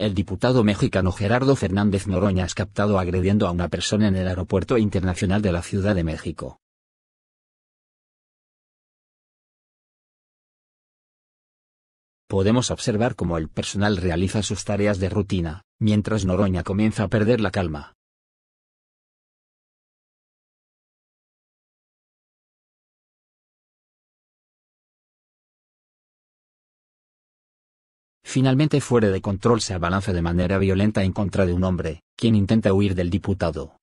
El diputado mexicano Gerardo Fernández Noroña es captado agrediendo a una persona en el Aeropuerto Internacional de la Ciudad de México. Podemos observar cómo el personal realiza sus tareas de rutina, mientras Noroña comienza a perder la calma. finalmente fuera de control se abalanza de manera violenta en contra de un hombre, quien intenta huir del diputado.